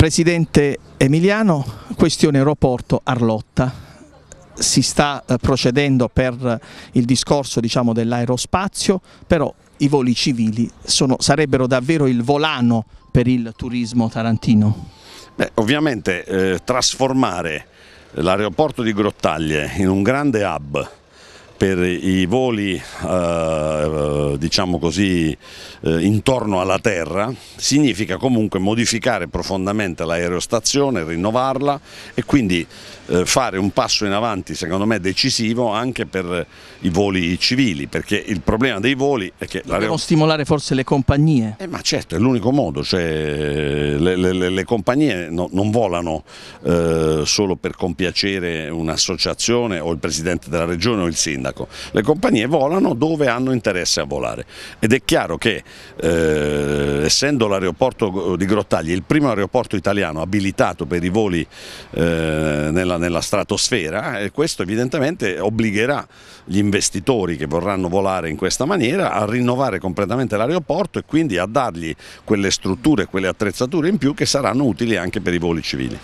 Presidente Emiliano, questione aeroporto Arlotta. Si sta eh, procedendo per eh, il discorso diciamo, dell'aerospazio, però i voli civili sono, sarebbero davvero il volano per il turismo tarantino? Beh, ovviamente eh, trasformare l'aeroporto di Grottaglie in un grande hub per i voli eh, diciamo così, eh, intorno alla terra significa comunque modificare profondamente l'aerostazione, rinnovarla e quindi eh, fare un passo in avanti secondo me decisivo anche per i voli civili perché il problema dei voli è che... Dobbiamo stimolare forse le compagnie? Eh, ma certo è l'unico modo, cioè, le, le, le, compagnie no, non volano eh, solo per compiacere un'associazione o il Presidente della Regione o il Sindaco sindaco. Le compagnie volano dove hanno interesse a volare ed è chiaro che eh, essendo l'aeroporto eh, di Grottagli il primo aeroporto italiano abilitato per i voli eh, nella, nella, stratosfera, eh, questo evidentemente obbligherà gli investitori che vorranno volare in questa maniera a rinnovare completamente l'aeroporto e quindi a dargli quelle strutture, quelle attrezzature in più che saranno utili anche per i voli civili.